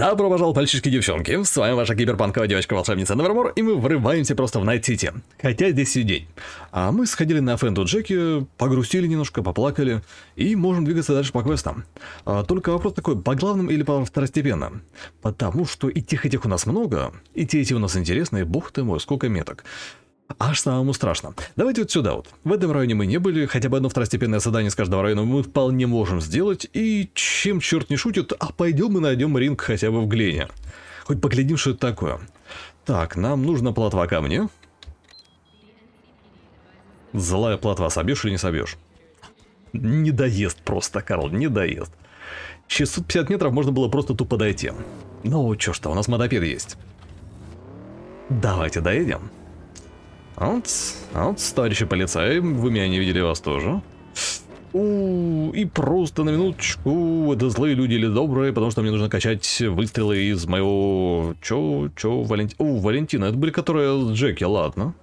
Добро пожаловать, пальчишки и девчонки, с вами ваша киберпанковая девочка-волшебница Невермор, и мы врываемся просто в Найт Сити, хотя здесь и день. А мы сходили на Фэнту Джеки, погрустили немножко, поплакали, и можем двигаться дальше по квестам. А, только вопрос такой, по главным или по второстепенным? Потому что и тех, и тех у нас много, и те, и те у нас интересные, бог ты мой, сколько меток. Аж самому страшно. Давайте вот сюда вот. В этом районе мы не были, хотя бы одно второстепенное задание с каждого района мы вполне можем сделать, и чем черт не шутит, а пойдем и найдем ринг хотя бы в Глене. Хоть поглядим, что это такое. Так, нам нужна платва камни. Злая платва, собьешь или не собьешь? Не доест просто, Карл, не доест. Через 150 метров можно было просто тупо дойти. Ну, чё что, у нас мотопед есть. Давайте доедем. Аутс, аутс, старший полицаи, вы меня не видели, вас тоже. У, и просто на минуточку, это злые люди или добрые, потому что мне нужно качать выстрелы из моего... Чё, чё, Валентина... О, Валентина, это были которые с Джеки, ладно.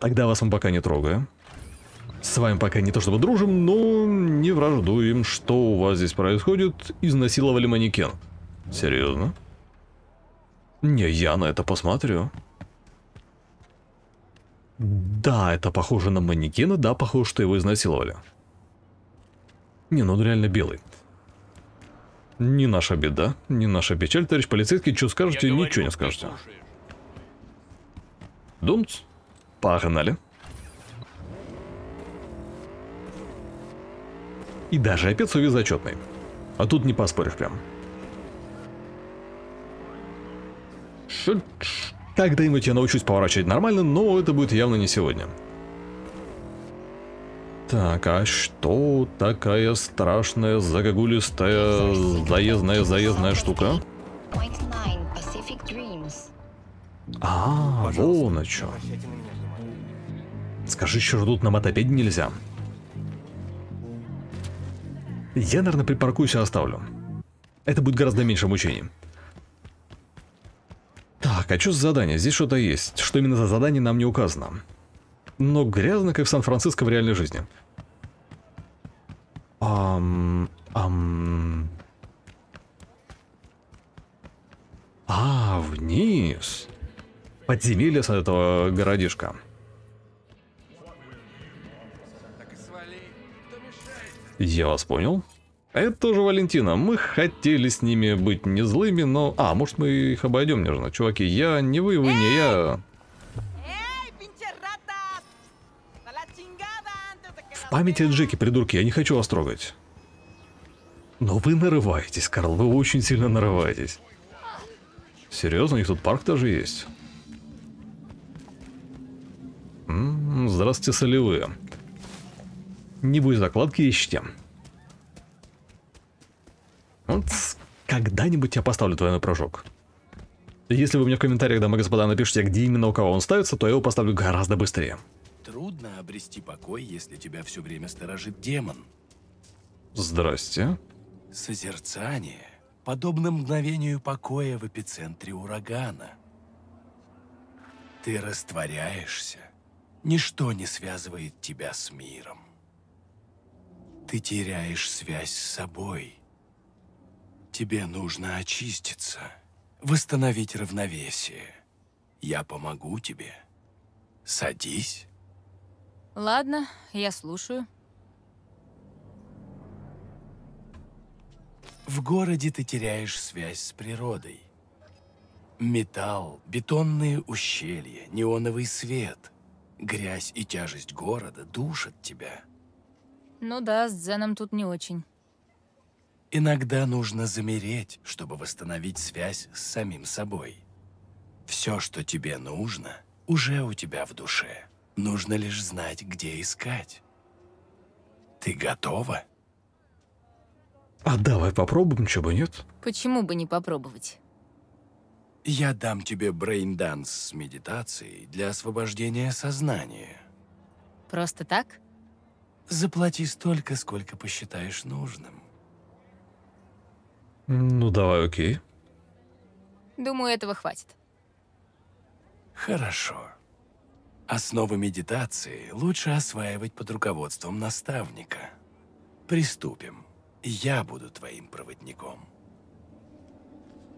Тогда вас мы пока не трогаем. С вами пока не то чтобы дружим, но не враждуем, что у вас здесь происходит. Изнасиловали манекен. Серьезно? Не, я на это посмотрю. Да, это похоже на манекена, да, похоже, что его изнасиловали. Не, ну он реально белый. Не наша беда, не наша печаль, товарищ полицейский, что скажете, Я ничего не скажете. Думц, погнали. И даже опять увез зачетный. А тут не поспоришь прям. Шут, когда-нибудь я научусь поворачивать нормально, но это будет явно не сегодня. Так, а что такая страшная, загогулистая, заездная, заездная штука? А, Пожалуйста, вон на чем. Скажи, что ждут на мотопеде нельзя. Я, наверное, припаркуюсь и оставлю. Это будет гораздо меньше мучений. Так, а что за задание? Здесь что-то есть. Что именно за задание, нам не указано. Но грязно, как в Сан-Франциско в реальной жизни. Ам... Ам... А, вниз. Подземелье с этого городишка. Я вас понял. А это тоже Валентина. Мы хотели с ними быть не злыми, но... А, может мы их обойдем, нежно. Чуваки, я не вы, вы не я. В памяти Джеки, придурки, я не хочу вас трогать. Но вы нарываетесь, Карл, вы очень сильно нарываетесь. Серьезно, у них тут парк даже есть. М -м, здравствуйте, солевые. Не будь закладки, ищите. когда-нибудь я поставлю двойной прыжок. Если вы мне в комментариях, дамы и господа, напишите, где именно у кого он ставится, то я его поставлю гораздо быстрее. Трудно обрести покой, если тебя все время сторожит демон. Здрасте. Созерцание подобно мгновению покоя в эпицентре урагана. Ты растворяешься. Ничто не связывает тебя с миром. Ты теряешь связь с собой – Тебе нужно очиститься, восстановить равновесие. Я помогу тебе. Садись. Ладно, я слушаю. В городе ты теряешь связь с природой. Металл, бетонные ущелья, неоновый свет. Грязь и тяжесть города душат тебя. Ну да, с Дзеном тут не очень. Иногда нужно замереть, чтобы восстановить связь с самим собой. Все, что тебе нужно, уже у тебя в душе. Нужно лишь знать, где искать. Ты готова? А давай попробуем, чего бы нет? Почему бы не попробовать? Я дам тебе брейнданс с медитацией для освобождения сознания. Просто так? Заплати столько, сколько посчитаешь нужным. Ну, давай, окей. Думаю, этого хватит. Хорошо. Основы медитации лучше осваивать под руководством наставника. Приступим. Я буду твоим проводником.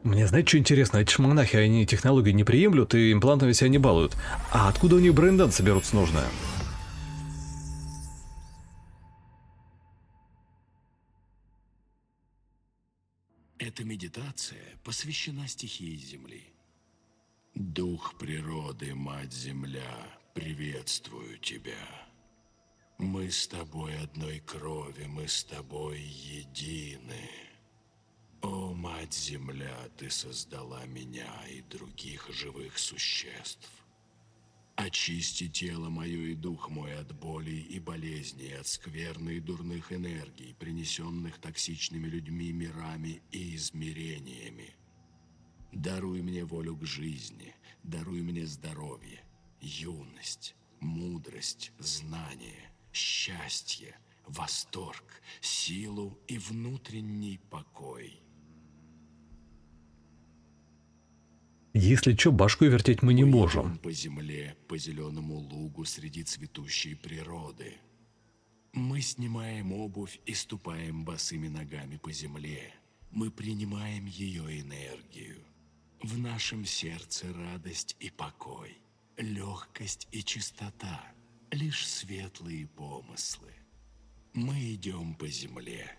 Мне знаете, что интересно? Эти монахи, они технологии не приемлют и имплантами себя не балуют. А откуда у них брендан соберутся нужное? Эта медитация посвящена стихии Земли. Дух природы, Мать Земля, приветствую тебя. Мы с тобой одной крови, мы с тобой едины. О, Мать Земля, ты создала меня и других живых существ. Очисти тело мое и дух мой от болей и болезней, от скверны и дурных энергий, принесенных токсичными людьми, мирами и измерениями. Даруй мне волю к жизни, даруй мне здоровье, юность, мудрость, знание, счастье, восторг, силу и внутренний покой». Если что, башку вертеть мы не Поедем можем. По земле, по зеленому лугу среди цветущей природы. Мы снимаем обувь и ступаем босыми ногами по земле. Мы принимаем ее энергию. В нашем сердце радость и покой, легкость и чистота, лишь светлые помыслы. Мы идем по земле.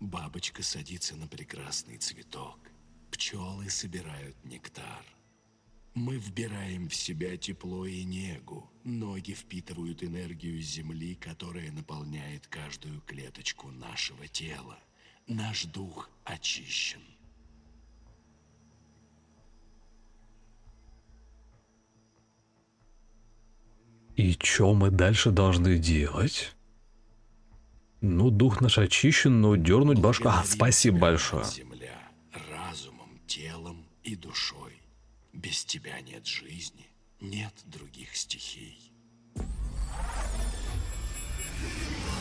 Бабочка садится на прекрасный цветок. Пчелы собирают нектар. Мы вбираем в себя тепло и негу. Ноги впитывают энергию земли, которая наполняет каждую клеточку нашего тела. Наш дух очищен. И что мы дальше должны делать? Ну, дух наш очищен, но дернуть башку... А, спасибо большое и душой. Без тебя нет жизни, нет других стихий.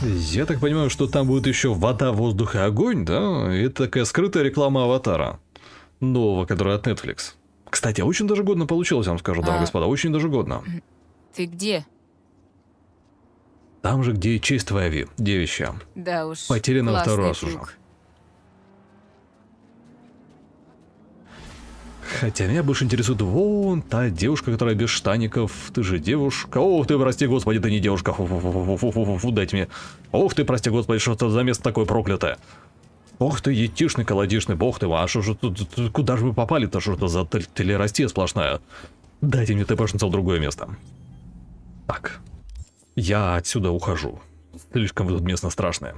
Я так понимаю, что там будет еще вода, воздух и огонь, да? Это такая скрытая реклама аватара. Нового, который от Netflix. Кстати, а очень даже годно получилось, вам скажу, дамы и господа, очень даже годно. Ты где? Там же, где и честь твоя, Ви, девичья. Да уж. Потеряна второй раз уже. Хотя меня больше интересует вон та девушка, которая без штаников. Ты же девушка. Ох ты, прости господи, ты не девушка. Фу -фу -фу -фу -фу -фу дайте мне. Ох ты, прости господи, что это за место такое проклятое. Ох ты, етишный, колодишный, бог ты, а что же тут, куда же вы попали-то, что это за телерастия сплошная? Дайте мне тпшнуться в другое место. Так, я отсюда ухожу. Слишком тут место страшное.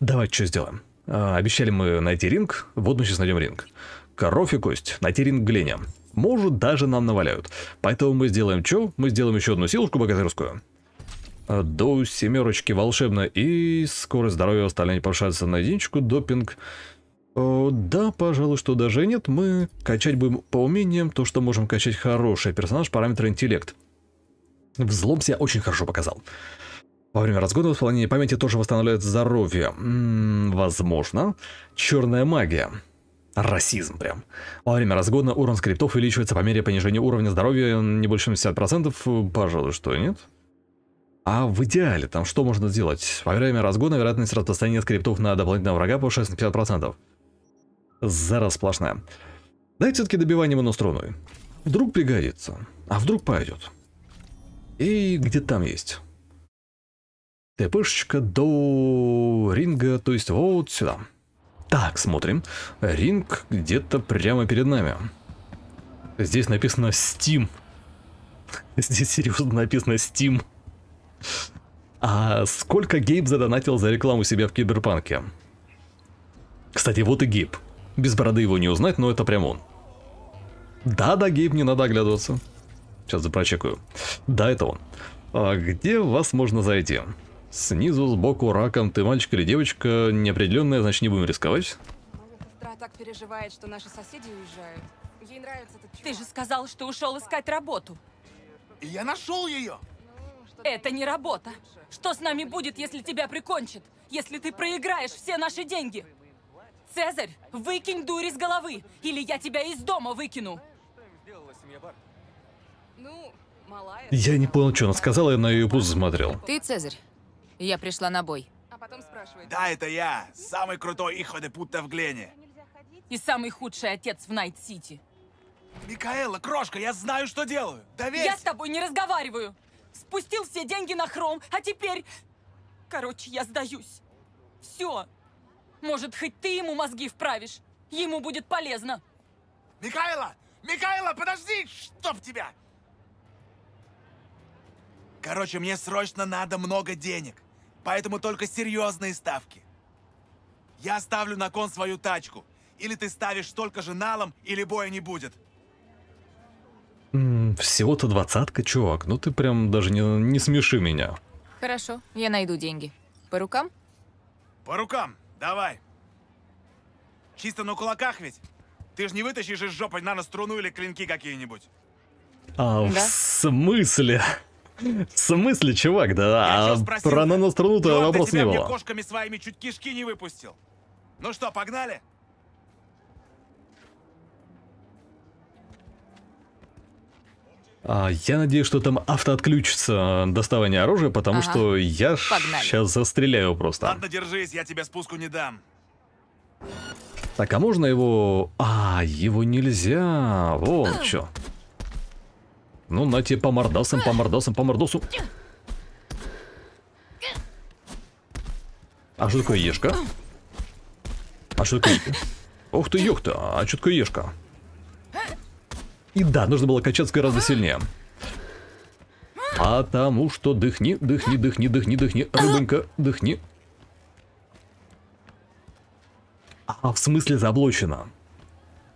Давайте что сделаем. А, обещали мы найти ринг, вот мы сейчас найдем ринг. Коровь и кость. Найти ринг Гленя. Может, даже нам наваляют. Поэтому мы сделаем что? Мы сделаем еще одну силушку богатырскую. Э, до семерочки волшебно. И скорость здоровья остальные повышается на единичку. Допинг. О, э, да, пожалуй, что даже нет. Мы качать будем по умениям то, что можем качать хороший персонаж, параметр интеллект. Взлом себя очень хорошо показал. Во время разгона восполнение памяти тоже восстанавливает здоровье. М -м, возможно. Черная магия расизм прям. Во время разгона урон скриптов увеличивается по мере понижения уровня здоровья э, не больше 70%, пожалуй, что нет. А в идеале там что можно сделать? Во время разгона вероятность распространения скриптов на дополнительного врага повышается на 50%. Зара сплошная. дайте все-таки добивание моноструной. Вдруг пригодится. А вдруг пойдет. И где там есть? ТПшечка до ринга, то есть вот сюда. Так, смотрим. Ринг где-то прямо перед нами. Здесь написано Steam. Здесь серьезно написано Steam. А сколько Гейб задонатил за рекламу себя в Киберпанке? Кстати, вот и Гейб. Без бороды его не узнать, но это прям он. Да-да, Гейб, не надо оглядываться. Сейчас запрочекаю. Да, это он. А где вас можно зайти? Снизу, сбоку, раком, ты мальчик или девочка, неопределенная, значит не будем рисковать. так переживает, что наши соседи уезжают. Ей нравится этот чувак. Ты же сказал, что ушел искать работу. Я нашел ее! Ну, Это не работа. Что с нами будет, если тебя прикончат? Если ты проиграешь все наши деньги? Цезарь, выкинь дурь из головы, или я тебя из дома выкину. Ну, я не понял, что она сказала, я на ее пузо смотрел. Ты Цезарь. Я пришла на бой. А потом спрашивает. Да, это я. Самый крутой Иходепутта в Глене. И самый худший отец в Найт-Сити. Микаэла, крошка, я знаю, что делаю. Доверься. Я с тобой не разговариваю. Спустил все деньги на хром, а теперь... Короче, я сдаюсь. Все. Может, хоть ты ему мозги вправишь? Ему будет полезно. Микаэла! Микаэла, подожди! Чтоб тебя! Короче, мне срочно надо много денег. Поэтому только серьезные ставки. Я ставлю на кон свою тачку. Или ты ставишь столько же налом, или боя не будет. Всего-то двадцатка, чувак. Ну ты прям даже не, не смеши меня. Хорошо, я найду деньги. По рукам? По рукам, давай. Чисто на кулаках ведь? Ты же не вытащишь из жопы на струну или клинки какие-нибудь. А, да? в смысле? В смысле, чувак, да? А про на страну-то вопрос не было. кошками своими чуть кишки не выпустил. Ну что, погнали? А, я надеюсь, что там авто отключится доставание оружия, потому ага. что я сейчас застреляю просто. Ладно, держись, я тебе спуску не дам. Так, а можно его... А, его нельзя. Вот что. Ну, на тебе по мордасам, по мордасам, по мордосу. А что такое ешка? А что такое ешка? Ох ты, ёхта, а что такое ешка? И да, нужно было качаться гораздо сильнее. Потому что дыхни, дыхни, дыхни, дыхни, дыхни, рыбонька, дыхни. А в смысле заблочено?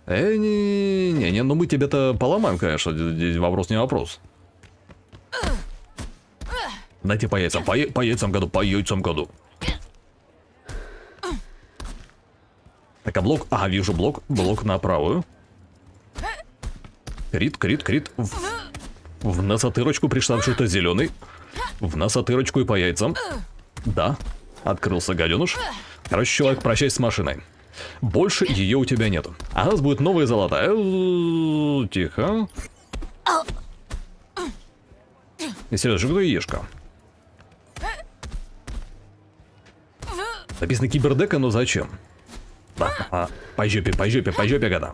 Эй, не, не, не, ну мы тебе-то поломаем, конечно, здесь вопрос не вопрос. Дайте по яйцам, по, по яйцам году, по яйцам году. Так, а блок? А, вижу блок, блок на правую. Крит, крит, крит. В, в носотырочку пришла что-то зеленый. В носотырочку и по яйцам. Да, открылся гаденыш. Короче, человек, прощай с машиной. Больше ее у тебя нету. А у нас будет новая золотая. Тихо. Серьезно, жигну яешко. Написано кибердека, но зачем? Да, а, по жопе, по жопе, по жопе, года.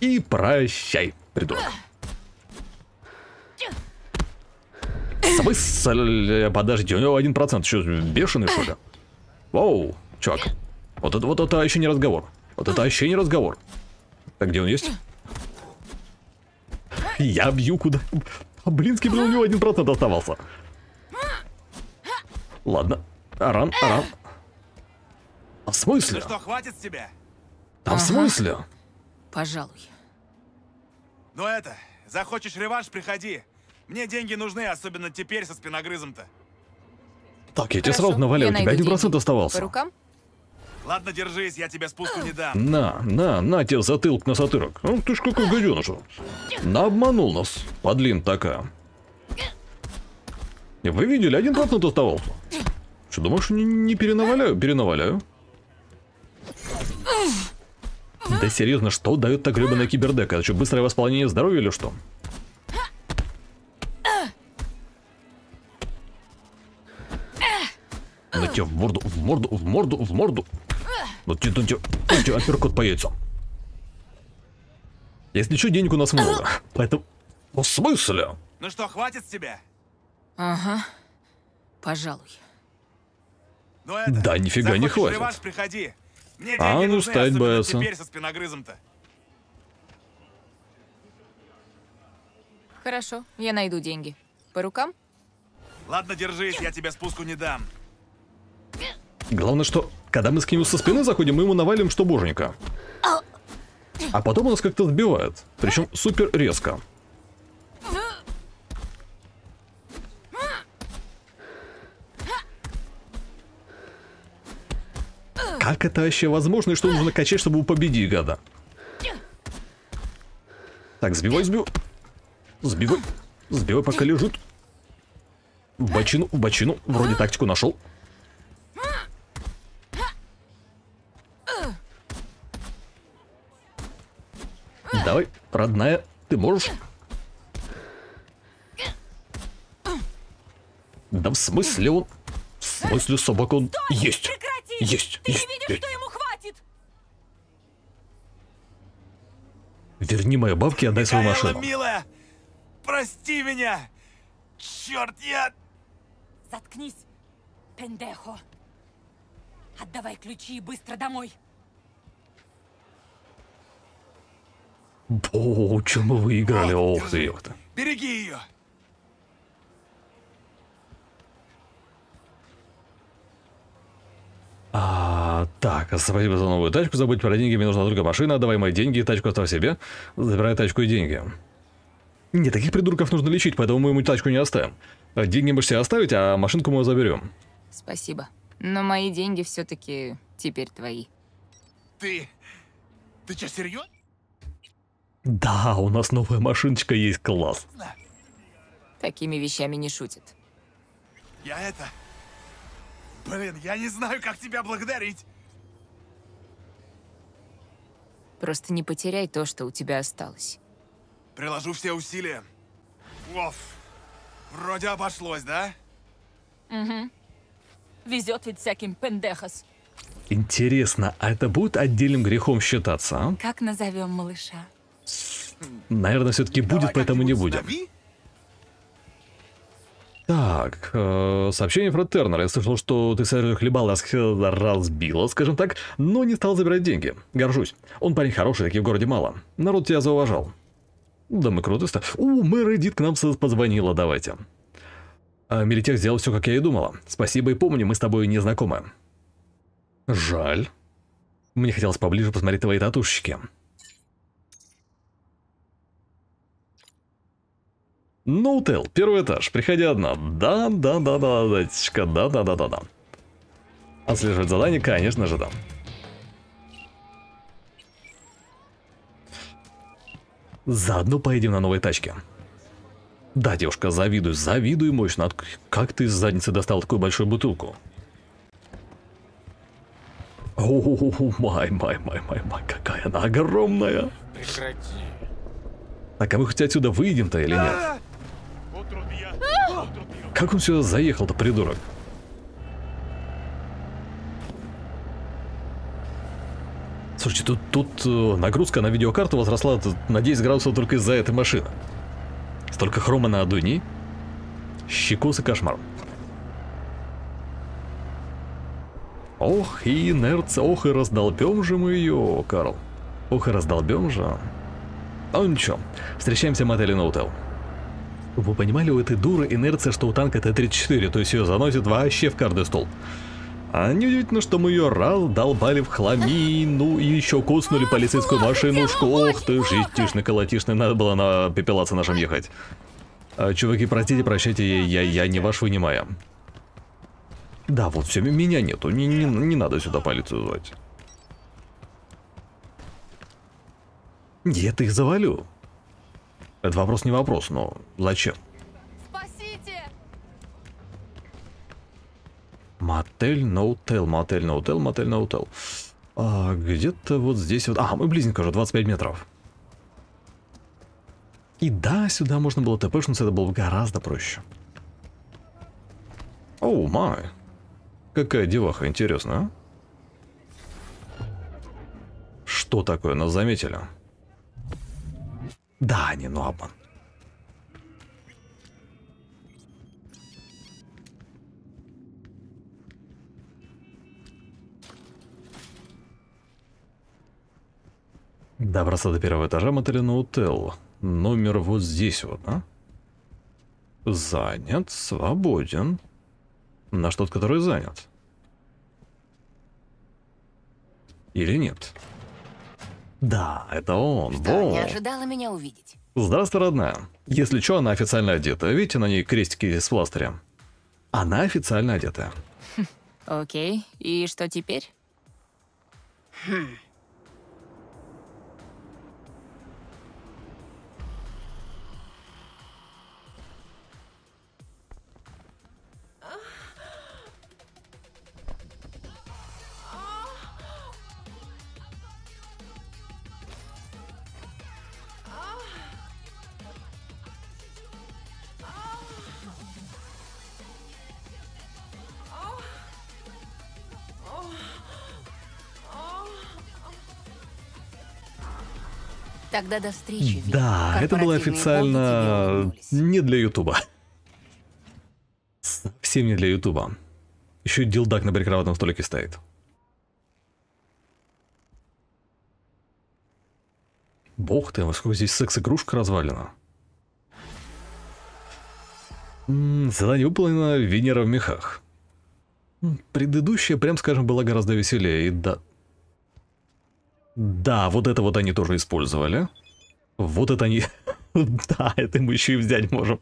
И прощай, придурок. Смысл? Подожди, у него один процент, что, бешеный, что ли? Воу. Чувак, вот это, вот это еще не разговор. Вот это еще не разговор. Так, где он есть? Я бью куда... А блинский, блин, у него один процент оставался. Ладно. Аран, аран. А в смысле? что, хватит тебя? Там в смысле? Пожалуй. Ну это, захочешь реванш, приходи. Мне деньги нужны, особенно теперь со спиногрызом-то. Так, я Хорошо, тебе сразу навалил, у тебя один процент оставался. По рукам? Ладно, держись, я тебе спуску не дам. На, на, на тебе затылок на сатырок. Ну, ты ж какой гаденыш. На обманул нас, подлин такая. Вы видели, один процент оставался. Что, думаешь, не, не перенаваляю? Перенаваляю. Да серьезно, что дает так гребаная кибердека? Это что, быстрое восполнение здоровья или что? тебе в морду, в морду, в морду, в морду. Вот тебе, ну тебе, ну тебе апперкот по яйцам. Если что, денег у нас много. Поэтому... Ну, в смысле? Ну что, хватит с тебя? Ага. Пожалуй. Ну это... Да, нифига Захочешь не хватит. Реванш, приходи. Мне а, ну, нужны, а стать боятся. теперь со спиногрызом-то. Хорошо, я найду деньги. По рукам? Ладно, держись, я тебе спуску не дам. Главное, что когда мы с ним со спины заходим, мы ему навалим что боженька. А потом он нас как-то сбивает. Причем супер резко. Как это вообще возможно и что нужно качать, чтобы его победить, гада? Так, сбивай, сбивай. Сбивай. Сбивай, пока лежит. В бочину, в бочину. Вроде тактику нашел. Давай, родная, ты можешь? Да в смысле он... В смысле собак он... Стой! Есть! Прекрати! Есть! Ты есть! не видишь, что ему хватит! Верни мои бабки и отдай Микаэла, свою машину. милая! Прости меня! Черт, я... Заткнись, пендехо. Отдавай ключи и быстро домой. О, чем мы выиграли, вот, ох ты ёпта. Береги ее. А, так, а спасибо за новую тачку, забудь про деньги, мне нужна только машина, давай мои деньги, и тачку оставь себе, забирай тачку и деньги. Не, таких придурков нужно лечить, поэтому мы ему тачку не оставим. А деньги можешь себе оставить, а машинку мы заберем. Спасибо, но мои деньги все-таки теперь твои. Ты... ты что, серьезно? Да, у нас новая машиночка есть, класс. Такими вещами не шутит. Я это... Блин, я не знаю, как тебя благодарить. Просто не потеряй то, что у тебя осталось. Приложу все усилия. Оф. Вроде обошлось, да? Угу. Везет ведь всяким пендехас. Интересно, а это будет отдельным грехом считаться, а? Как назовем малыша? Наверное, все-таки будет, поэтому не будем. Так, э, сообщение про Тернера. Я слышал, что ты хлебал разбила, скажем так, но не стал забирать деньги. Горжусь. Он парень хороший, таких в городе мало. Народ тебя зауважал. Да мы круто стали. У, мэр Эдит к нам позвонила, давайте. А Меритех сделал все, как я и думала. Спасибо и помни, мы с тобой не знакомы. Жаль. Мне хотелось поближе посмотреть твои татушечки. Ноутел, no первый этаж, приходи одна. Да, да, да, да, да, да, да, да, да, да. Отслеживать задание, конечно же, да. Заодно поедем на новой тачке. Да, девушка, завидую, завидую мощно. Как ты из задницы достал такую большую бутылку? О, май, май, май, май, май, какая она огромная. Прекрати. Так, а мы хоть отсюда выйдем-то или нет? А! Как он сюда заехал-то, придурок? Слушайте, тут, тут э, нагрузка на видеокарту возросла на 10 градусов только из-за этой машины. Столько хрома на Адуни. Щекос и кошмар. Ох и инерция, ох и раздолбем же мы ее, Карл. Ох и раздолбем же. А ничего, ну встречаемся в мотеле Ноутел. No вы понимали, у этой дуры инерция, что у танка Т-34, то есть ее заносит вообще в каждый стол. А неудивительно, что мы ее раз долбали в хламину и еще куснули а, полицейскую машинушку. Ох ты, житишный колотишный, надо было на пепелаться нашим ехать. А, чуваки, простите, прощайте, я, я, я не ваш вынимаю. Да, вот все, меня нету, не, не, не надо сюда полицию звать. Я-то их завалю. Это вопрос не вопрос, но зачем? Спасите! Мотель Ноутел, мотель Ноутел, мотель Ноутел. А, Где-то вот здесь вот... А, мы близенько уже, 25 метров. И да, сюда можно было тпшнуться, это было гораздо проще. Оу, oh май. Какая деваха, интересно, а? Что такое, нас заметили? Да, не, ну обман. Добраться до первого этажа на Наутелл. Номер вот здесь вот, а? Занят, свободен. Наш тот, который занят. Или нет? Нет. Да, это он. Что, Во. не ожидала меня увидеть? Здравствуй, родная. Если что, она официально одета. Видите, на ней крестики с пластырем? Она официально одета. Хм, окей, и что теперь? Хм. Тогда до встречи. Да, это было официально не для Ютуба. Всем не для Ютуба. Еще и дилдак на прикроватном столике стоит. Бог ты, во сколько здесь секс-игрушка развалена. Задание выполнено Венера в мехах. Предыдущая, прям скажем, была гораздо веселее, и да, да, вот это вот они тоже использовали. Вот это они... Да, это мы еще и взять можем.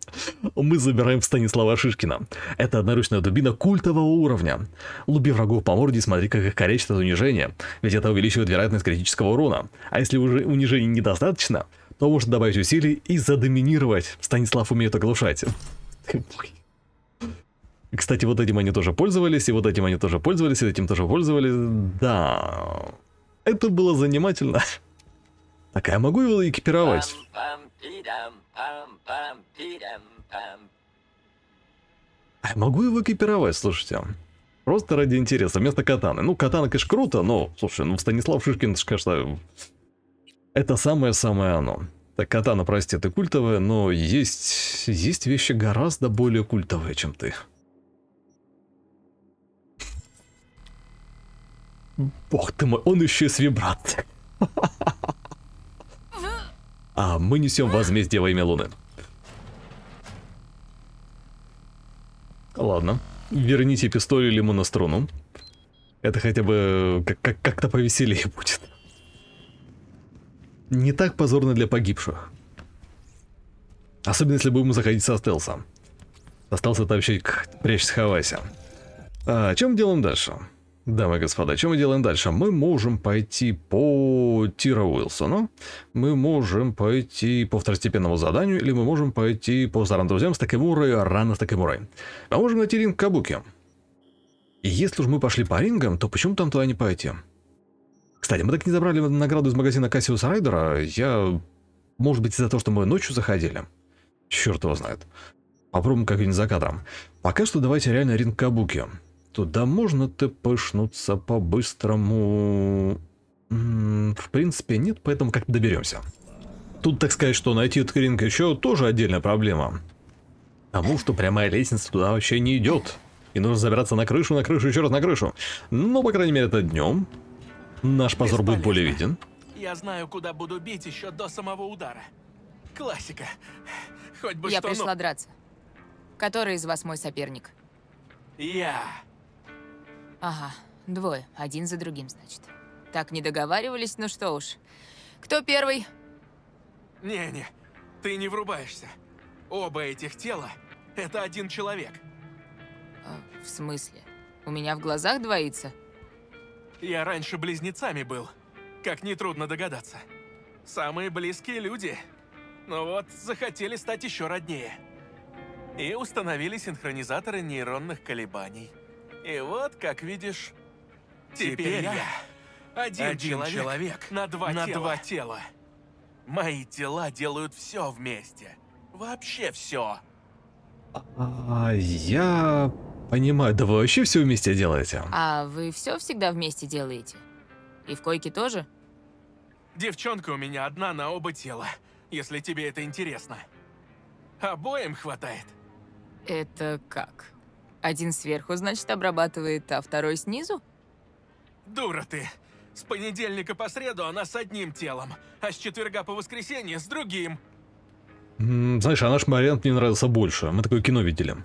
Мы забираем Станислава Шишкина. Это одноручная дубина культового уровня. Луби врагов по морде и смотри, как их коречат от унижения, ведь это увеличивает вероятность критического урона. А если уже унижений недостаточно, то можно добавить усилий и задоминировать. Станислав умеет оглушать. Кстати, вот этим они тоже пользовались, и вот этим они тоже пользовались, и этим тоже пользовались. Да... Это было занимательно. Так, а я могу его экипировать? А я могу его экипировать, слушайте. Просто ради интереса, вместо катаны. Ну, катана, конечно, круто, но, слушай, ну, Станислав Шишкин, это же, конечно, это самое-самое оно. Так, катана, прости, ты культовая, но есть, есть вещи гораздо более культовые, чем ты. Бог ты мой, он еще и с вибрацией. А мы несем возмездие во имя Луны. Ладно. Верните пистоль или на струну. Это хотя бы как-то как повеселее будет. Не так позорно для погибших. Особенно, если будем заходить со стелсом. Остался это вообще прячься, хавайся. А, чем делаем дальше? Дальше. Дамы и господа, что мы делаем дальше? Мы можем пойти по Тира Уилсону, мы можем пойти по второстепенному заданию, или мы можем пойти по старым друзьям с Такемурой, рано с Такемурой. А можем найти ринг Кабуки. И если уж мы пошли по рингам, то почему там туда не пойти? Кстати, мы так не забрали награду из магазина Кассиуса Райдера, я... Может быть, из-за того, что мы ночью заходили? Черт его знает. Попробуем как-нибудь за кадром. Пока что давайте реально ринг Кабуки что да можно ты пышнуться по-быстрому. В принципе, нет, поэтому как-то доберемся. Тут, так сказать, что найти Ткринг еще тоже отдельная проблема. Потому что прямая лестница туда вообще не идет. И нужно забираться на крышу, на крышу, еще раз на крышу. Но, ну, по крайней мере, это днем. Наш позор Бесполезно. будет более виден. Я знаю, куда буду бить еще до самого удара. Классика. Хоть бы Я что, пришла ну... драться. Который из вас мой соперник? Я. Ага, двое. Один за другим, значит. Так не договаривались, ну что уж. Кто первый? Не-не, ты не врубаешься. Оба этих тела — это один человек. А, в смысле? У меня в глазах двоится? Я раньше близнецами был, как нетрудно догадаться. Самые близкие люди. Но вот захотели стать еще роднее. И установили синхронизаторы нейронных колебаний. И вот, как видишь, теперь, теперь я один, один человек, человек на, два, на тела. два тела. Мои тела делают все вместе. Вообще все. А, а, я понимаю. Да вы вообще все вместе делаете? А вы все всегда вместе делаете? И в койке тоже? Девчонка у меня одна на оба тела, если тебе это интересно. Обоим хватает. Это как? Один сверху, значит, обрабатывает, а второй снизу? Дура ты! С понедельника по среду она с одним телом, а с четверга по воскресенье с другим. Знаешь, а наш вариант мне нравился больше. Мы такое кино видели.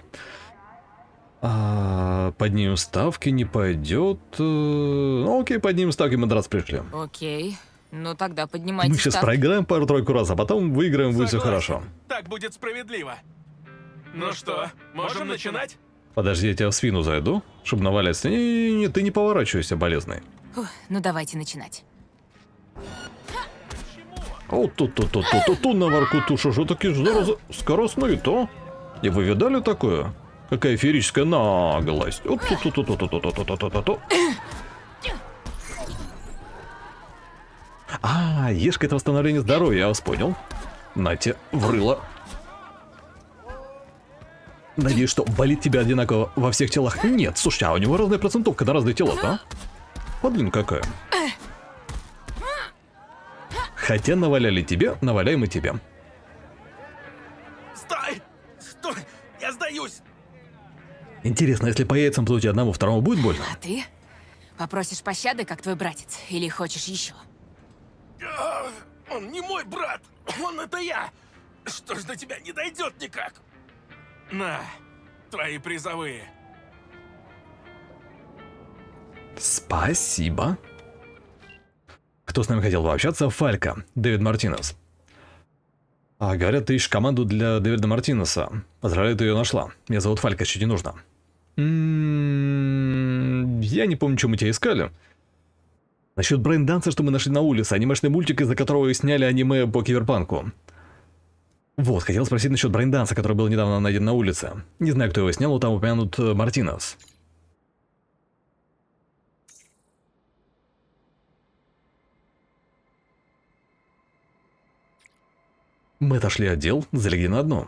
А, поднимем ставки, не пойдет. Э, ну, окей, поднимем ставки, мы до раз пришли. Окей. Ну тогда поднимайте Мы сейчас ставки. проиграем пару-тройку раз, а потом выиграем, Согласен. будет все хорошо. Так будет справедливо. Ну, ну что, можем, можем начинать? Подожди, я тебя в свину зайду, чтобы навалиться. Не-не-не, ты не поворачивайся, болезный. Фух, ну давайте начинать. О, тут, тут, тут, тут, ту ту наварку что ж таки зараз... скоростные, то? И вы видали такое? Какая феерическая наглость. Вот тут, тут, тут, тут, тут, тут, тут, тут, тут, тут. ту А, ешка это восстановление здоровья, я вас понял. Нате, врыло. Надеюсь, что болит тебя одинаково во всех телах. Нет, слушай, а у него разная процентовка на разные тела, да? Подлин какая. Хотя наваляли тебе, наваляем и тебе. Стой! Стой! Я сдаюсь! Интересно, если по яйцам плоти одному, второму будет больно? А ты? Попросишь пощады, как твой братец? Или хочешь еще? Он не мой брат! Он это я! Что ж до тебя не дойдет никак? На, твои призовые. Спасибо. Кто с нами хотел пообщаться? Фалька, Дэвид Мартинес. А, говорят, ты ищешь команду для Дэвида Мартинеса. Поздравляю, ты ее нашла. Меня зовут Фалька, чуть не нужно. М -м -м, я не помню, чем мы тебя искали. Насчет брейн-данса, что мы нашли на улице, анимешный мультик, из-за которого и сняли аниме по киберпанку. Вот, хотел спросить насчет брейнданса, который был недавно найден на улице. Не знаю, кто его снял, но там упомянут э, Мартинес. Мы отошли от дел, залегли на дно.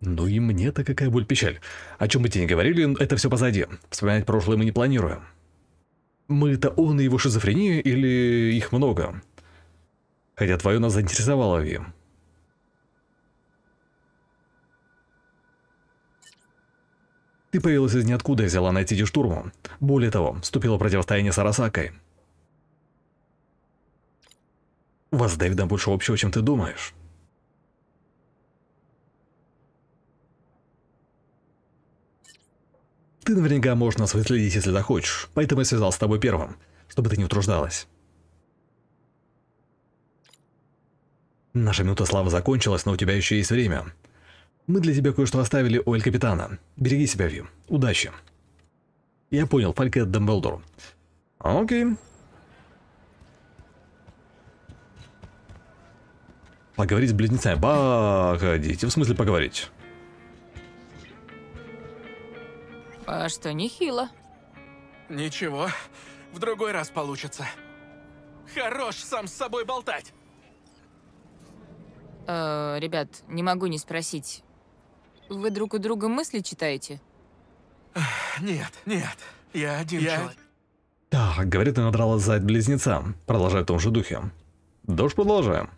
Ну и мне-то какая боль печаль. О чем бы тебе ни говорили, это все позади. Вспоминать прошлое мы не планируем мы это он и его шизофрения или их много? Хотя твое нас заинтересовало, Ви. Ты появилась из ниоткуда и взяла найти эти штурму. Более того, вступила в противостояние с Арасакой. У вас с Дэвидом больше общего, чем ты думаешь. Ты наверняка можешь нас выследить, если захочешь, поэтому я связал с тобой первым, чтобы ты не утруждалась. Наша минута славы закончилась, но у тебя еще есть время. Мы для тебя кое-что оставили, Оль Капитана. Береги себя, Ви. Удачи. Я понял, фалькет Дамблдор. Окей. Поговорить с близнецами. Походите. В смысле поговорить? А что, нехило. Ничего, в другой раз получится. Хорош сам с собой болтать! Э, ребят, не могу не спросить. Вы друг у друга мысли читаете? Нет, нет, я один я... человек. Так, говорит и надрала зад близнеца, продолжая в том же духе. Дождь продолжаем.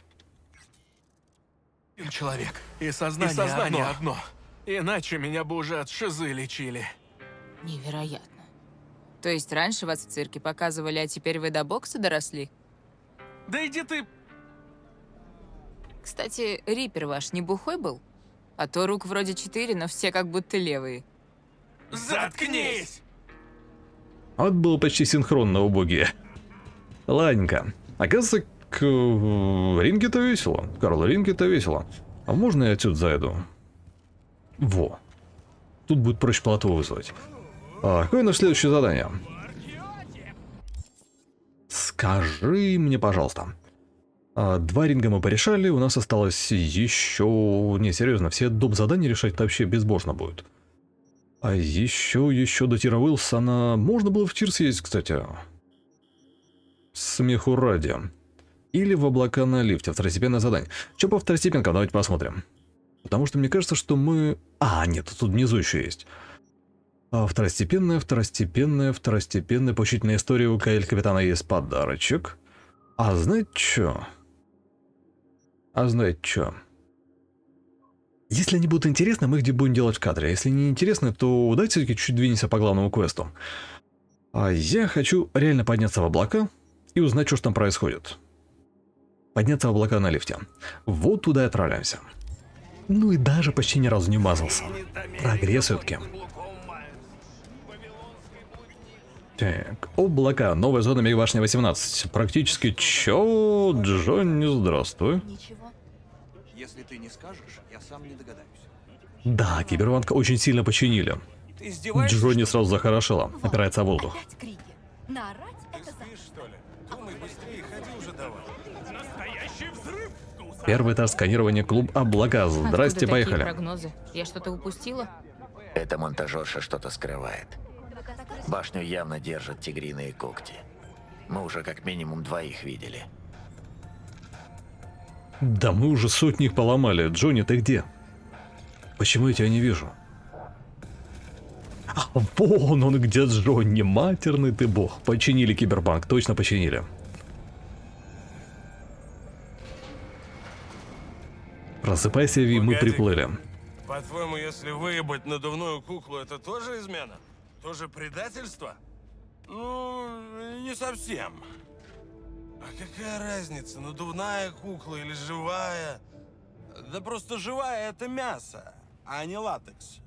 Человек. И сознание, и сознание одно. одно. Иначе меня бы уже от шизы лечили. Невероятно. То есть раньше вас в цирке показывали, а теперь вы до бокса доросли? Да иди ты... Кстати, Рипер ваш не бухой был? А то рук вроде четыре, но все как будто левые. Заткнись! Вот было почти синхронно, убогие. Ладненько. Оказывается, к э, ринге-то весело. Карл, ринге-то весело. А можно я отсюда зайду? Во. Тут будет проще плату вызвать. А, какое наше следующее задание? Скажи мне, пожалуйста. А, два ринга мы порешали, у нас осталось еще... Не, серьезно, все доп. задания решать вообще безбожно будет. А еще, еще до Тира Уилсона можно было в Тир съездить, кстати. Смеху ради. Или в облака на лифте, второстепенное задание. Что по второстепенкам, давайте посмотрим. Потому что мне кажется, что мы... А, нет, тут внизу еще есть. А второстепенная, второстепенная, второстепенная поучительная история у Каэль Капитана есть подарочек. А знаете что? А знаете что? Если они будут интересны, мы их будем делать в кадре. Если не интересны, то давайте все-таки чуть двинемся по главному квесту. А я хочу реально подняться в облака и узнать, что там происходит. Подняться в облака на лифте. Вот туда и отправляемся. Ну и даже почти ни разу не мазался. Прогресс все-таки. Так, облака. Новая зона Мегабашни 18. Практически чё, Джонни, здравствуй. Если ты не скажешь, я сам не догадаюсь. Да, киберванка очень сильно починили. Джонни сразу захорошила, опирается о воздух. Первый этаж сканирования клуб облака. Здрасте, поехали. Прогнозы? Я что-то упустила? Это монтажерша что-то скрывает. Башню явно держат тигриные когти. Мы уже как минимум двоих видели. Да мы уже сотни их поломали. Джонни, ты где? Почему я тебя не вижу? А, вон он где, Джонни, матерный ты бог. Починили кибербанк, точно починили. Просыпайся, Ви, мы приплыли. По-твоему, если выебать надувную куклу, это тоже измена? Тоже предательство? Ну, не совсем. А какая разница, надувная кукла или живая? Да просто живая — это мясо, а не латекс.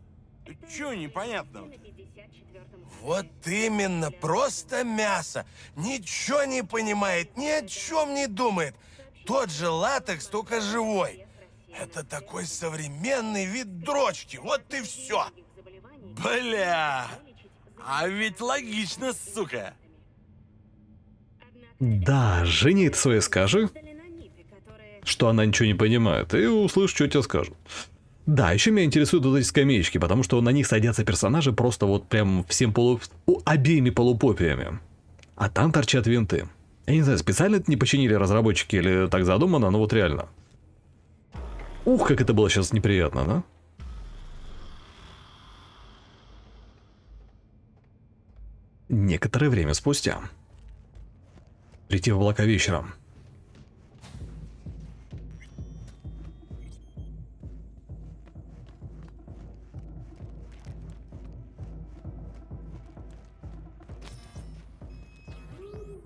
Чего непонятно? Вот именно, просто мясо. Ничего не понимает, ни о чем не думает. Тот же латекс, только живой. Это такой современный вид дрочки, вот и все. Бля! А ведь логично, сука. Да, женит и скажи, что она ничего не понимает, и услышь, что тебе скажут. Да, еще меня интересуют вот эти скамеечки, потому что на них садятся персонажи просто вот прям всем полу... обеими полупопиями. А там торчат винты. Я не знаю, специально это не починили разработчики или так задумано, но вот реально. Ух, как это было сейчас неприятно, да? Некоторое время спустя. Прийти в облака вечером.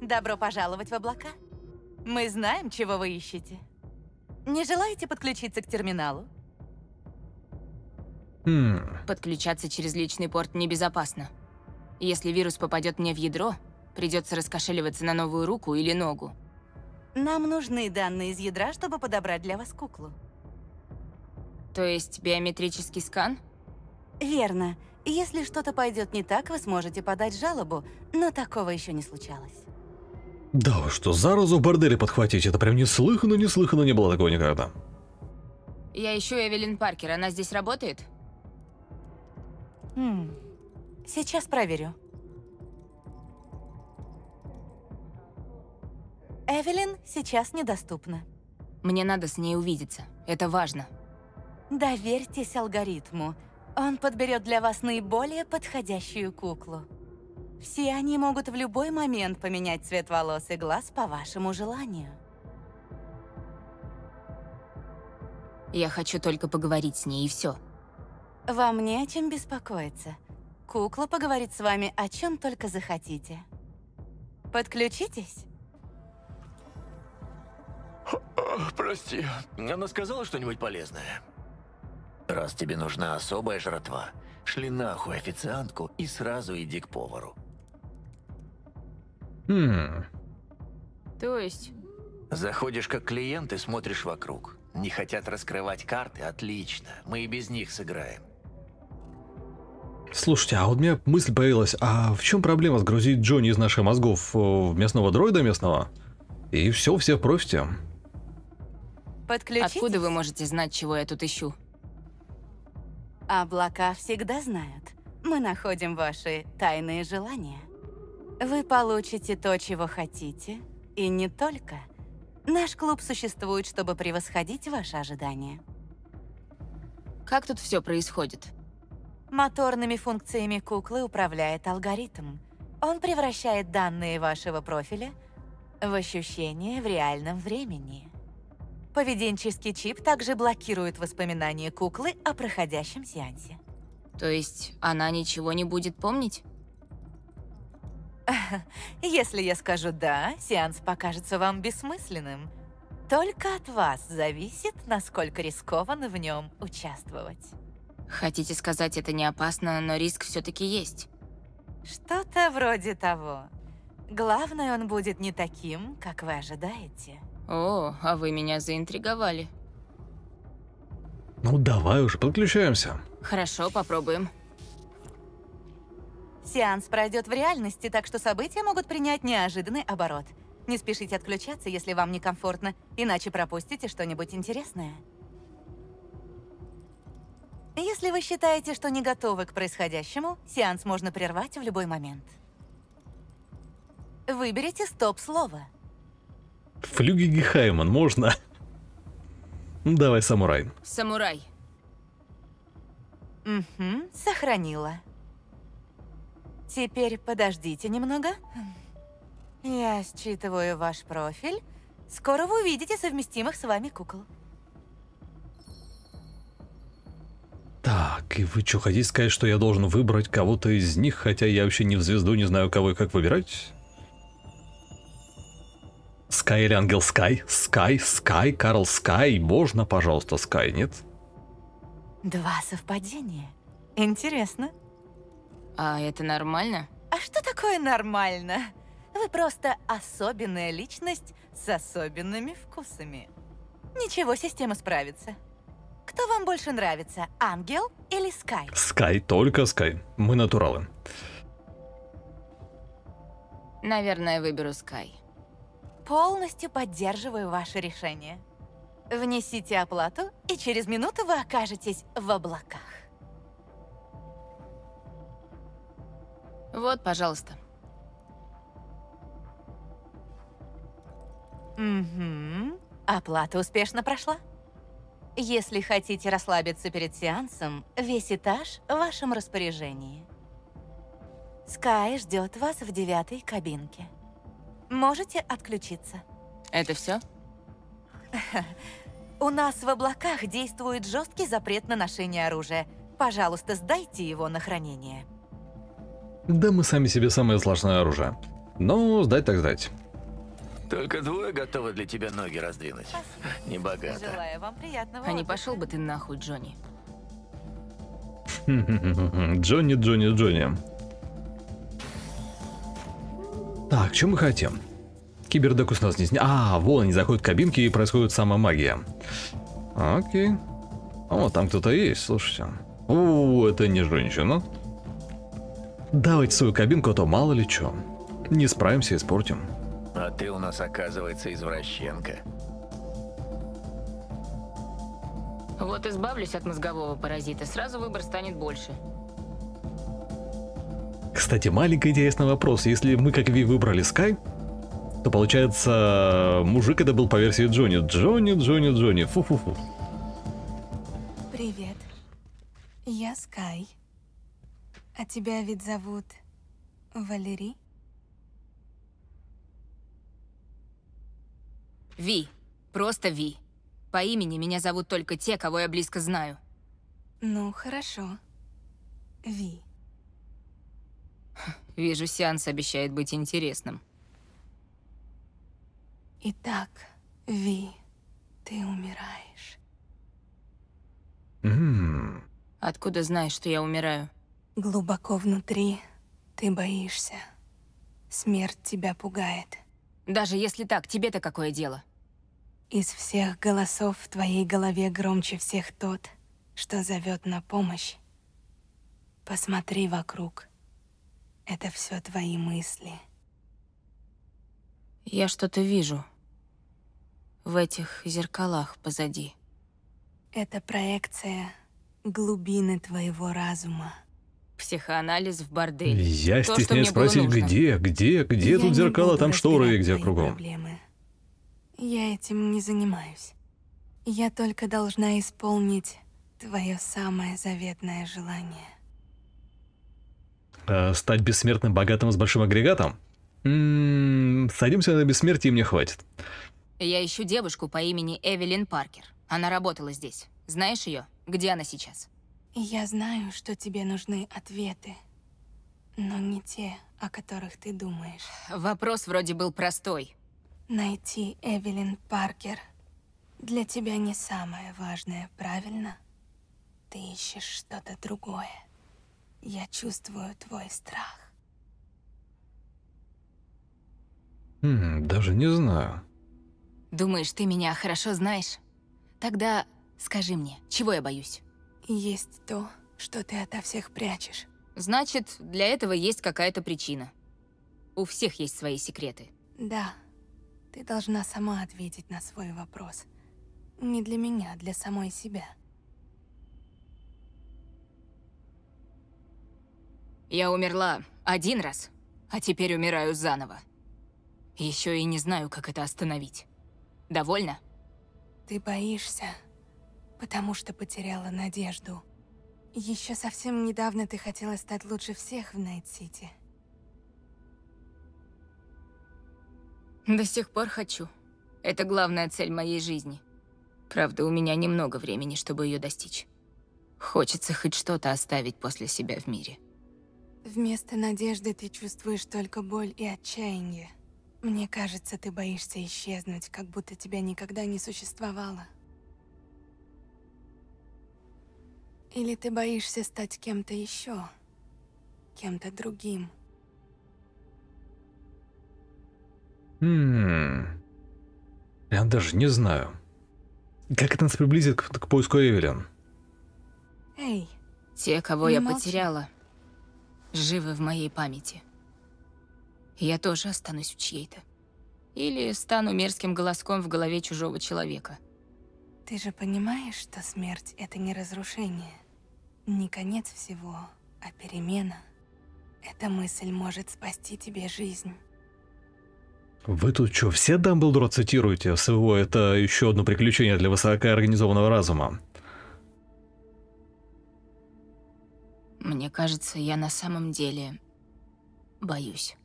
Добро пожаловать в облака. Мы знаем, чего вы ищете. Не желаете подключиться к терминалу? Хм. Подключаться через личный порт небезопасно. Если вирус попадет мне в ядро, придется раскошеливаться на новую руку или ногу. Нам нужны данные из ядра, чтобы подобрать для вас куклу. То есть биометрический скан? Верно. Если что-то пойдет не так, вы сможете подать жалобу, но такого еще не случалось. Да вы что, заразу в борделе подхватить, это прям неслыханно, неслыханно не было такого никогда. Я ищу Эвелин Паркер, она здесь работает? Хм, Сейчас проверю. Эвелин сейчас недоступна. Мне надо с ней увидеться. Это важно. Доверьтесь алгоритму. Он подберет для вас наиболее подходящую куклу. Все они могут в любой момент поменять цвет волос и глаз по вашему желанию. Я хочу только поговорить с ней, и все. Вам не о чем беспокоиться. Кукла поговорит с вами о чем только захотите. Подключитесь? Прости, она сказала что-нибудь полезное? Раз тебе нужна особая жратва, шли нахуй официантку и сразу иди к повару. Хм. То есть? Заходишь как клиент и смотришь вокруг. Не хотят раскрывать карты? Отлично, мы и без них сыграем. Слушайте, а вот у меня мысль появилась, а в чем проблема сгрузить Джонни из наших мозгов э, в местного дроида местного? И все, все в профите. Подключить? Откуда вы можете знать, чего я тут ищу? Облака всегда знают. Мы находим ваши тайные желания. Вы получите то, чего хотите, и не только. Наш клуб существует, чтобы превосходить ваши ожидания. Как тут все происходит? Моторными функциями куклы управляет алгоритм. Он превращает данные вашего профиля в ощущения в реальном времени. Поведенческий чип также блокирует воспоминания куклы о проходящем сеансе. То есть она ничего не будет помнить? Если я скажу «да», сеанс покажется вам бессмысленным. Только от вас зависит, насколько рискованно в нем участвовать. Хотите сказать, это не опасно, но риск все-таки есть? Что-то вроде того. Главное, он будет не таким, как вы ожидаете. О, а вы меня заинтриговали. Ну давай уже подключаемся. Хорошо, попробуем. Сеанс пройдет в реальности, так что события могут принять неожиданный оборот. Не спешите отключаться, если вам некомфортно, иначе пропустите что-нибудь интересное. Если вы считаете, что не готовы к происходящему, сеанс можно прервать в любой момент. Выберите стоп-слово. Флюги Гехайман, можно? Ну, давай, самурай. Самурай. Угу, сохранила. Теперь подождите немного. Я считываю ваш профиль. Скоро вы увидите совместимых с вами кукол. Так, и вы что, хотите сказать, что я должен выбрать кого-то из них, хотя я вообще не в звезду, не знаю, кого и как выбирать? Скай или Ангел Скай? Скай, Скай, Карл Скай. Можно, пожалуйста, Скай, нет? Два совпадения. Интересно. А это нормально? А что такое нормально? Вы просто особенная личность с особенными вкусами. Ничего, система справится. Кто вам больше нравится, Ангел или Скай? Скай, только Скай. Мы натуралы. Наверное, выберу Скай. Полностью поддерживаю ваше решение. Внесите оплату, и через минуту вы окажетесь в облаках. Вот, пожалуйста. Угу. Оплата успешно прошла. Если хотите расслабиться перед сеансом, весь этаж в вашем распоряжении. Скай ждет вас в девятой кабинке. Можете отключиться. Это все? У нас в облаках действует жесткий запрет на ношение оружия. Пожалуйста, сдайте его на хранение. Да мы сами себе самое сложное оружие. Но ну, сдать так сдать. Только двое готовы для тебя ноги раздвинуть. Спасибо. Небогато. Желаю вам приятного А не пошел бы ты нахуй, Джонни. Джонни, Джонни, Джонни. Так, что мы хотим? Кибердекус нас не снял. А, вон они заходят в кабинки и происходит сама магия. Окей. О, там кто-то есть, слушайте. О, это не женщина. Давайте свою кабинку, а то мало ли что. Не справимся, испортим. А ты у нас, оказывается, извращенка. Вот избавлюсь от мозгового паразита, сразу выбор станет больше. Кстати, маленький интересный вопрос. Если мы как Ви выбрали Скай, то получается, мужик это был по версии Джонни. Джонни, Джонни, Джонни. Фу-фу-фу. Привет. Я Скай. А тебя ведь зовут Валерий? Ви. Просто Ви. По имени меня зовут только те, кого я близко знаю. Ну, хорошо. Ви. Вижу, сеанс обещает быть интересным. Итак, Ви, ты умираешь. Mm. Откуда знаешь, что я умираю? Глубоко внутри ты боишься. Смерть тебя пугает. Даже если так, тебе-то какое дело? Из всех голосов в твоей голове громче всех тот, что зовет на помощь. Посмотри вокруг. Это все твои мысли. Я что-то вижу. В этих зеркалах позади. Это проекция глубины твоего разума. Психоанализ в борделе. Я То, стесняюсь спросить, где, где, где Я тут зеркало, там шторы и где кругом. Проблемы. Я этим не занимаюсь. Я только должна исполнить твое самое заветное желание. Э, стать бессмертным богатым с большим агрегатом? М-м, садимся на бессмертие, мне хватит. Я ищу девушку по имени Эвелин Паркер. Она работала здесь. Знаешь ее? Где она сейчас? Я знаю, что тебе нужны ответы, но не те, о которых ты думаешь. Вопрос вроде был простой. Найти Эвелин Паркер для тебя не самое важное, правильно? Ты ищешь что-то другое. Я чувствую твой страх. Хм, даже не знаю. Думаешь, ты меня хорошо знаешь? Тогда скажи мне, чего я боюсь? Есть то, что ты ото всех прячешь. Значит, для этого есть какая-то причина. У всех есть свои секреты. Да. Ты должна сама ответить на свой вопрос. Не для меня, а для самой себя. Я умерла один раз, а теперь умираю заново. Еще и не знаю, как это остановить. Довольно? Ты боишься, потому что потеряла надежду. Еще совсем недавно ты хотела стать лучше всех в Найт-Сити. До сих пор хочу. Это главная цель моей жизни. Правда, у меня немного времени, чтобы ее достичь. Хочется хоть что-то оставить после себя в мире. Вместо надежды ты чувствуешь только боль и отчаяние. Мне кажется, ты боишься исчезнуть, как будто тебя никогда не существовало. Или ты боишься стать кем-то еще, кем-то другим. Хм. Я даже не знаю. Как это нас приблизит к, к поиску Эвелин? Эй, те, кого я молчи. потеряла, живы в моей памяти. Я тоже останусь у чьей-то. Или стану мерзким голоском в голове чужого человека. Ты же понимаешь, что смерть — это не разрушение, не конец всего, а перемена. Эта мысль может спасти тебе жизнь. Вы тут что, все Дамблдора цитируете? Своего это еще одно приключение для высокоорганизованного разума. Мне кажется, я на самом деле боюсь.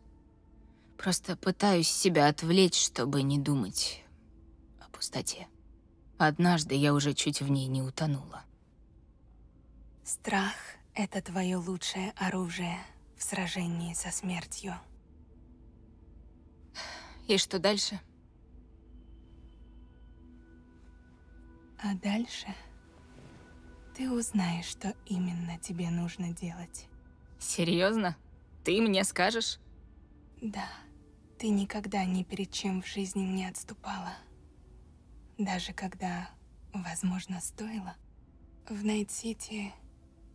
Просто пытаюсь себя отвлечь, чтобы не думать о пустоте. Однажды я уже чуть в ней не утонула. Страх — это твое лучшее оружие в сражении со смертью. И что дальше? А дальше ты узнаешь, что именно тебе нужно делать. Серьезно? Ты мне скажешь? Да. Ты никогда ни перед чем в жизни не отступала. Даже когда, возможно, стоило. В Найт-Сити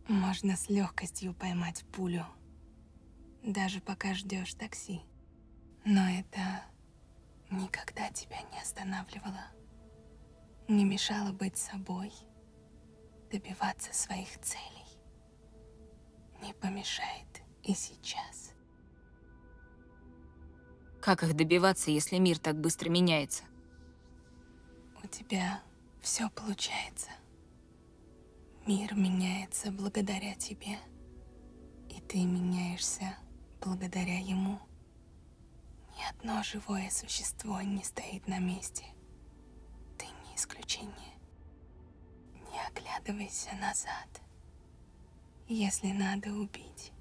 можно с легкостью поймать пулю. Даже пока ждешь такси. Но это никогда тебя не останавливала, не мешала быть собой, добиваться своих целей. Не помешает и сейчас. Как их добиваться, если мир так быстро меняется? У тебя все получается. Мир меняется благодаря тебе, и ты меняешься благодаря ему. Ни одно живое существо не стоит на месте. Ты не исключение. Не оглядывайся назад. Если надо убить,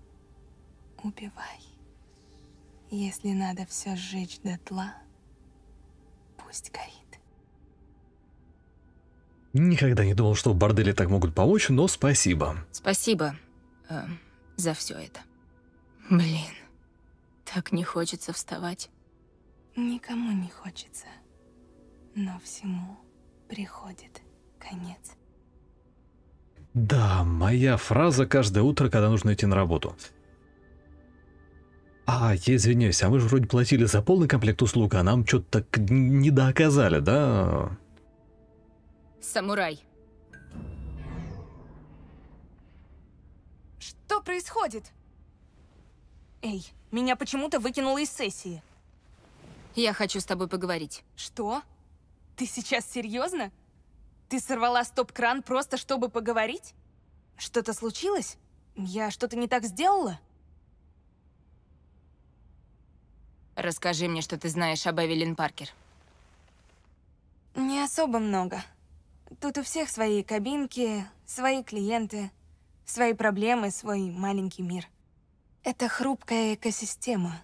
убивай. Если надо все сжечь до тла, пусть горит. Никогда не думал, что в борделе так могут помочь, но спасибо. Спасибо э, за все это. Блин. Так не хочется вставать. Никому не хочется. Но всему приходит конец. Да, моя фраза каждое утро, когда нужно идти на работу. А, я извиняюсь, а мы же вроде платили за полный комплект услуг, а нам что-то так не доказали, да? Самурай. Что происходит? Эй, меня почему-то выкинуло из сессии. Я хочу с тобой поговорить. Что? Ты сейчас серьезно? Ты сорвала стоп-кран просто, чтобы поговорить? Что-то случилось? Я что-то не так сделала? Расскажи мне, что ты знаешь об Эвелин Паркер. Не особо много. Тут у всех свои кабинки, свои клиенты, свои проблемы, свой маленький мир. Это хрупкая экосистема.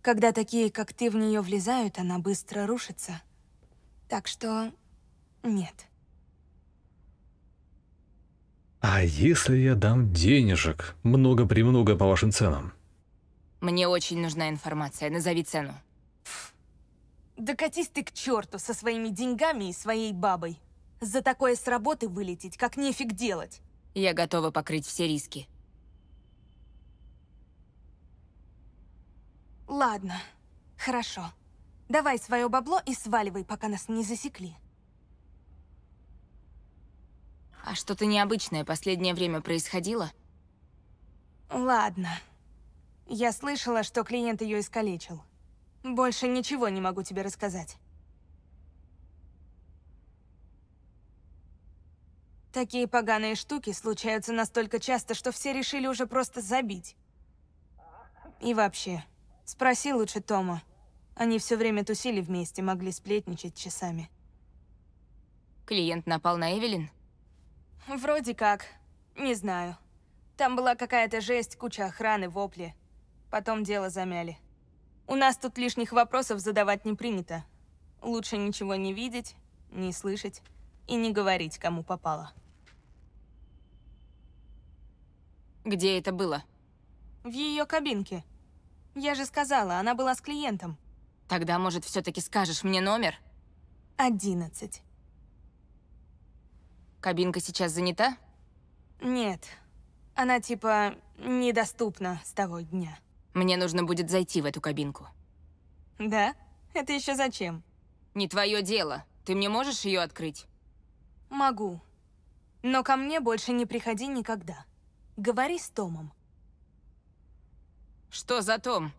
Когда такие, как ты, в нее влезают, она быстро рушится. Так что нет. А если я дам денежек? Много-премного по вашим ценам. Мне очень нужна информация. Назови цену. докатись ты к черту со своими деньгами и своей бабой. За такое с работы вылететь, как нефиг делать. Я готова покрыть все риски. Ладно, хорошо. Давай свое бабло и сваливай, пока нас не засекли. А что-то необычное последнее время происходило? Ладно. Я слышала, что клиент ее искалечил. Больше ничего не могу тебе рассказать. Такие поганые штуки случаются настолько часто, что все решили уже просто забить. И вообще, Спроси лучше Тома. Они все время тусили вместе, могли сплетничать часами. Клиент напал на Эвелин? Вроде как. Не знаю. Там была какая-то жесть, куча охраны, вопли. Потом дело замяли. У нас тут лишних вопросов задавать не принято. Лучше ничего не видеть, не слышать и не говорить, кому попало. Где это было? В ее кабинке. Я же сказала, она была с клиентом. Тогда, может, все-таки скажешь мне номер? Одиннадцать. Кабинка сейчас занята? Нет. Она типа недоступна с того дня. Мне нужно будет зайти в эту кабинку. Да? Это еще зачем? Не твое дело. Ты мне можешь ее открыть? Могу. Но ко мне больше не приходи никогда. Говори с Томом. Что за Том?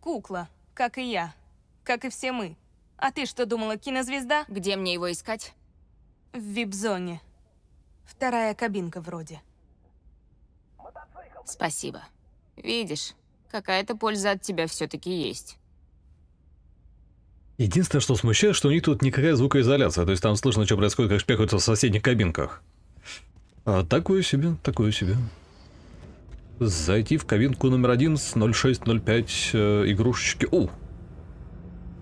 Кукла, как и я. Как и все мы. А ты что думала, кинозвезда? Где мне его искать? В вип-зоне. Вторая кабинка вроде. Спасибо. Видишь, какая-то польза от тебя все-таки есть. Единственное, что смущает, что у них тут никакая звукоизоляция, то есть там слышно, что происходит, как шпехаются в соседних кабинках. А, такое себе, такое себе зайти в кабинку номер один с 0605 э, игрушечки. У,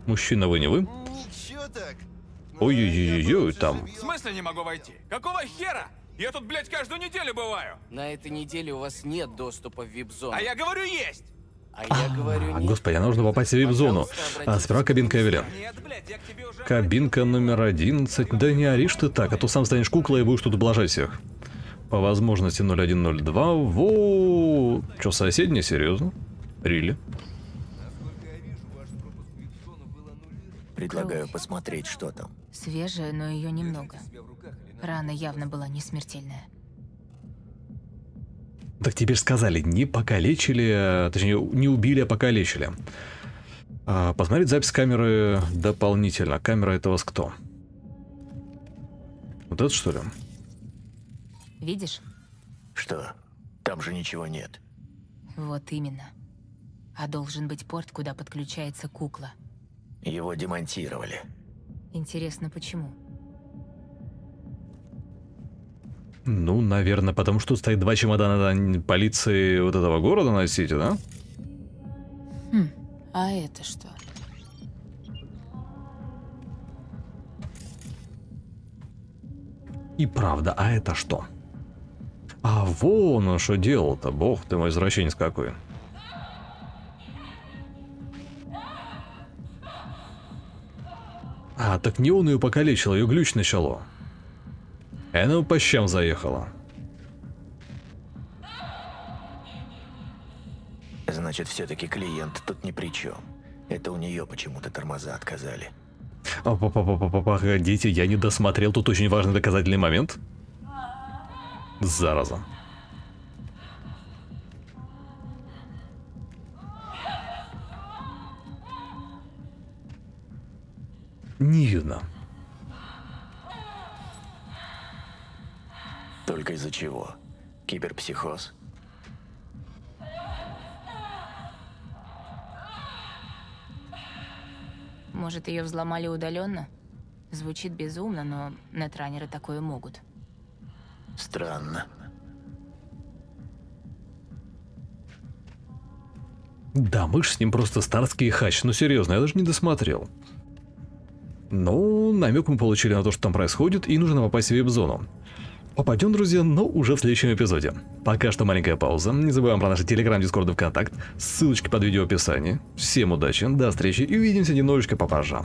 Мужчина, вы не вы? Ну, ну, Ой-ой-ой-ой, там. В смысле не могу войти? Какого хера? Я тут, блядь, каждую неделю бываю. На этой неделе у вас нет доступа в вип-зону. А я говорю, есть. А, а я говорю, а, нет. Господи, а нужно попасть в вип-зону. А сперва кабинка Эвелин. Кабинка номер 11. Да не оришь ты так, а то сам станешь куклой и будешь тут ублажать всех. По возможности 0102. Воу! Чё, соседние? Серьезно? Рили? Предлагаю посмотреть, что там. Свежая, но ее немного. Рана явно была не смертельная. Так теперь сказали, не покалечили, а, точнее, не убили, а покалечили. А, посмотреть запись камеры дополнительно. Камера это вас кто? Вот это что ли? Видишь? Что? Там же ничего нет. Вот именно. А должен быть порт, куда подключается кукла. Его демонтировали. Интересно, почему? Ну, наверное, потому что стоит два чемодана полиции вот этого города носить, да? Хм, а это что? И правда, а это что? А вон он что делал-то, бог ты мой, извращенец какой. А, так не он ее покалечил, а ее глюч начало. Она э, ну, по щам заехала. Значит, все-таки клиент тут ни при чем. Это у нее почему-то тормоза отказали. А, погодите, я не досмотрел тут очень важный доказательный момент. Зараза. Не видно. Только из-за чего? Киберпсихоз? Может, ее взломали удаленно? Звучит безумно, но нетранеры такое могут. Странно. Да, мышь с ним просто старский хач. Ну серьезно, я даже не досмотрел. Ну, намек мы получили на то, что там происходит, и нужно попасть в веб-зону. Попадем, друзья, но уже в следующем эпизоде. Пока что маленькая пауза. Не забываем про наши Телеграм, Дискорд и ВКонтакт. Ссылочки под видео в описании. Всем удачи, до встречи и увидимся немножечко попозже.